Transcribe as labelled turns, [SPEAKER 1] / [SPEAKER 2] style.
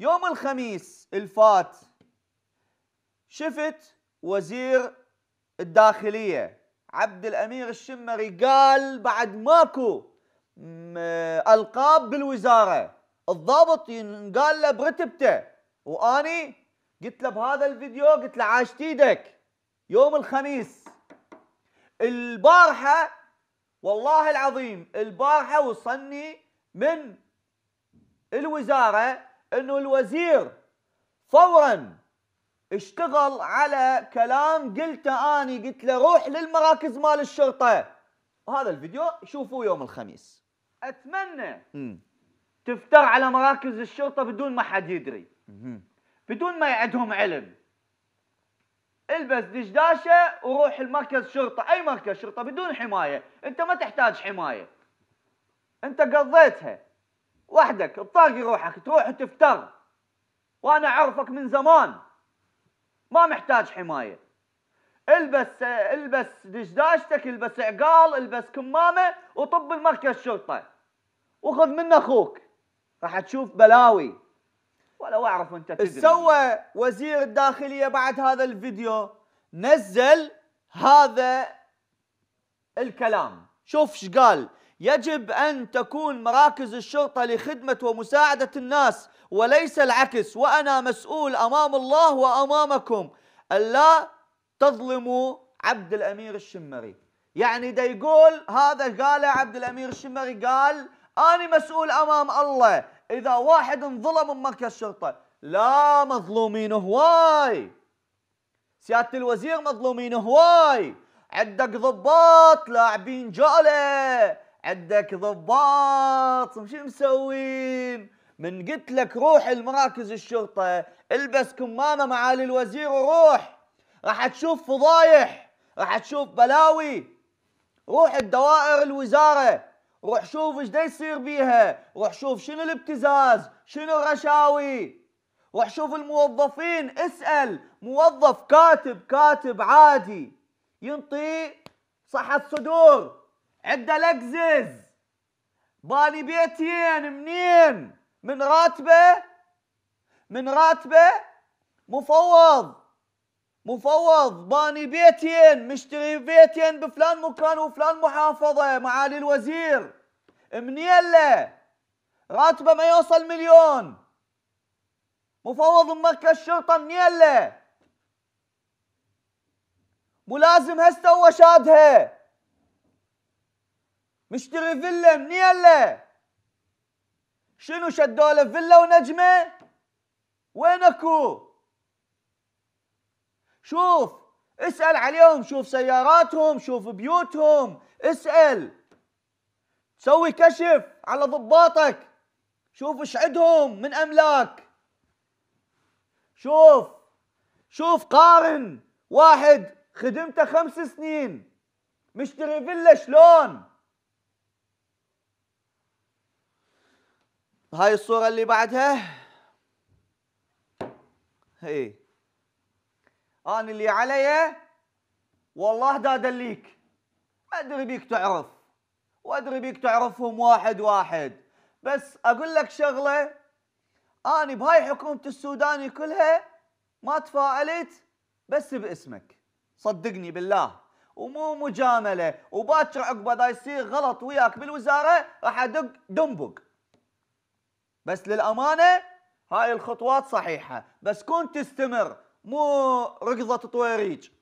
[SPEAKER 1] يوم الخميس الفات شفت وزير الداخلية عبد الأمير الشمري قال بعد ماكو ألقاب بالوزارة الضابط قال له برتبته واني قلت له بهذا الفيديو قلت له عاشت ايدك يوم الخميس البارحه والله العظيم البارحه وصلني من الوزاره انه الوزير فورا اشتغل على كلام قلته اني قلت له روح للمراكز مال الشرطه وهذا الفيديو شوفوه يوم الخميس اتمنى م. تفتر على مراكز الشرطه بدون ما حد يدري م. بدون ما عندهم علم البس دشداشه وروح المركز شرطه اي مركز شرطه بدون حمايه انت ما تحتاج حمايه انت قضيتها وحدك بطاقي روحك تروح وتفتر وانا اعرفك من زمان ما محتاج حمايه البس البس دشداشتك البس عقال البس كمامه وطب المركز شرطه وخذ من اخوك راح تشوف بلاوي ولا اعرف انت تدري سوى وزير الداخليه بعد هذا الفيديو نزل هذا الكلام شوف ايش قال يجب أن تكون مراكز الشرطة لخدمة ومساعدة الناس وليس العكس وأنا مسؤول أمام الله وأمامكم ألا تظلموا عبد الأمير الشمري يعني دا يقول هذا قال عبد الأمير الشمري قال أنا مسؤول أمام الله إذا واحد انظلم من مركز شرطة لا مظلومين هواي سيادة الوزير مظلومين هواي عندك ضباط لاعبين جولة عندك ضباط وش مسوين من قلت لك روح لمراكز الشرطة البس كمامة معالي الوزير وروح راح تشوف فضايح راح تشوف بلاوي روح الدوائر الوزارة روح شوف ايش يصير بيها روح شوف شنو الابتزاز شنو الرشاوي روح شوف الموظفين اسأل موظف كاتب كاتب عادي ينطي صحة صدور عنده لكزز باني بيتين منين؟ من راتبه من راتبه مفوض مفوض باني بيتين مشتري بيتين بفلان مكان وفلان محافظة معالي الوزير منين له راتبه ما يوصل مليون مفوض بمركز شرطة منين له ملازم هسه هو شادها مشتري فيلا من يلا شنو شدوا له فيلا ونجمه وين اكو شوف اسال عليهم شوف سياراتهم شوف بيوتهم اسال سوي كشف على ضباطك شوف ايش عندهم من املاك شوف شوف قارن واحد خدمته خمس سنين مشتري فيلا شلون هاي الصورة اللي بعدها هي أنا اللي علي والله دا أدليك أدري بيك تعرف وأدري بيك تعرفهم واحد واحد بس أقول لك شغلة أنا بهاي حكومة السوداني كلها ما تفاعلت بس باسمك صدقني بالله ومو مجاملة وباكر عقبه دا يصير غلط وياك بالوزارة راح أدق دمبق بس للامانه هاي الخطوات صحيحه بس كون تستمر مو ركضه طويريج